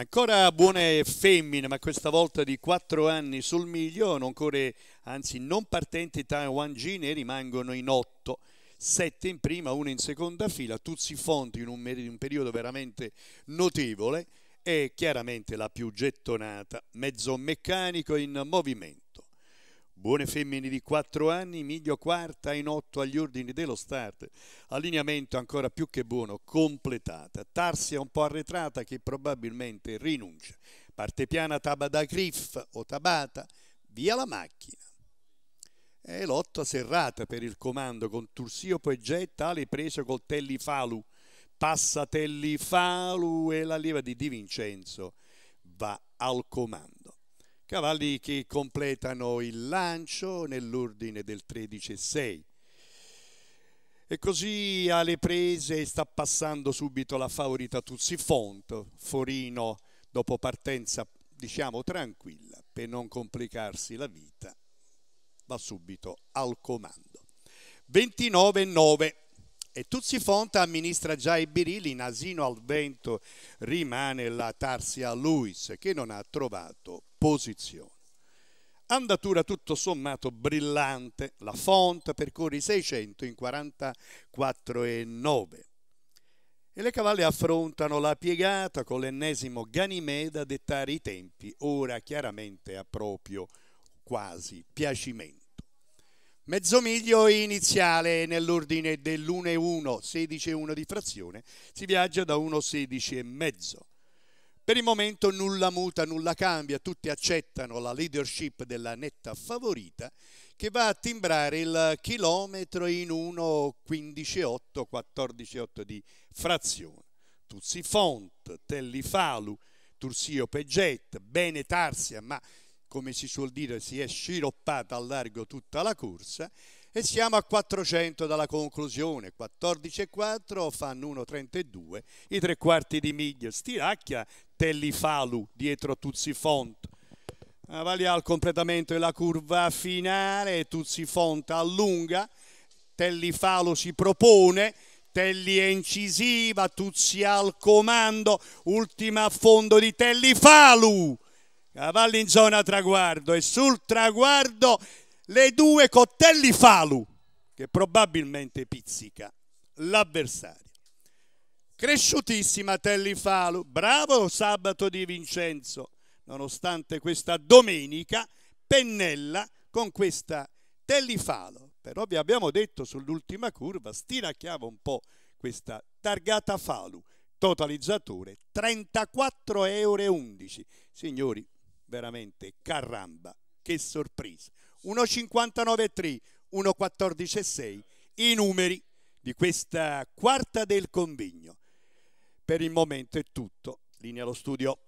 Ancora buone femmine, ma questa volta di 4 anni sul miglio, non corre, anzi non partenti Taiwan G ne rimangono in 8. 7 in prima, 1 in seconda fila, Tuzzi Fonti in un, in un periodo veramente notevole e chiaramente la più gettonata, mezzo meccanico in movimento. Buone femmine di 4 anni, Miglio quarta in 8 agli ordini dello start. Allineamento ancora più che buono, completata. Tarsia un po' arretrata che probabilmente rinuncia. Parte piana Tabada Griff o Tabata, via la macchina. E lotta serrata per il comando con Tursio Poeggetta, ale preso col Telli Falu. Passa Telli Falu e la leva di Di Vincenzo va al comando cavalli che completano il lancio nell'ordine del 13 e 6. E così alle prese sta passando subito la favorita Tuzzi Font, Forino dopo partenza diciamo tranquilla per non complicarsi la vita va subito al comando. 29-9 e Tuzzi Font amministra già i birilli, nasino al vento rimane la Tarsia Luis che non ha trovato posizione. Andatura tutto sommato brillante, la font percorre i 600 in 44 e 9. E le cavalle affrontano la piegata con l'ennesimo Ganimede a dettare i tempi, ora chiaramente a proprio quasi piacimento. Mezzomiglio iniziale nell'ordine dell'1,1, 16,1 di frazione, si viaggia da 1,16 e mezzo. Per il momento nulla muta, nulla cambia, tutti accettano la leadership della netta favorita che va a timbrare il chilometro in 1.15.8, 14.8 di frazione. Tuzzi Font, Telli Falu, Tursio Pegget, Bene Tarsia, ma come si suol dire si è sciroppata a largo tutta la corsa e siamo a 400 dalla conclusione, 14 e 4 fanno 1,32, i tre quarti di miglia, Stiracchia, Tellifalu dietro Tuzzifont. Valia al completamento della curva finale, Tuzzifont allunga, Tellifalu si propone, Telli è incisiva, Tuzzi al comando, ultima a fondo di Tellifalu. Cavalli in zona traguardo e sul traguardo le due coltelli falu che probabilmente pizzica l'avversario. Cresciutissima Telli Falu, bravo sabato di Vincenzo, nonostante questa domenica pennella con questa Telli Falu. Però vi abbiamo detto sull'ultima curva, stiracchiava un po' questa targata Falu, totalizzatore 34,11 euro. Signori, veramente caramba, che sorpresa. 1,59,3, 1,14,6 i numeri di questa quarta del convegno. Per il momento è tutto. Linea allo studio.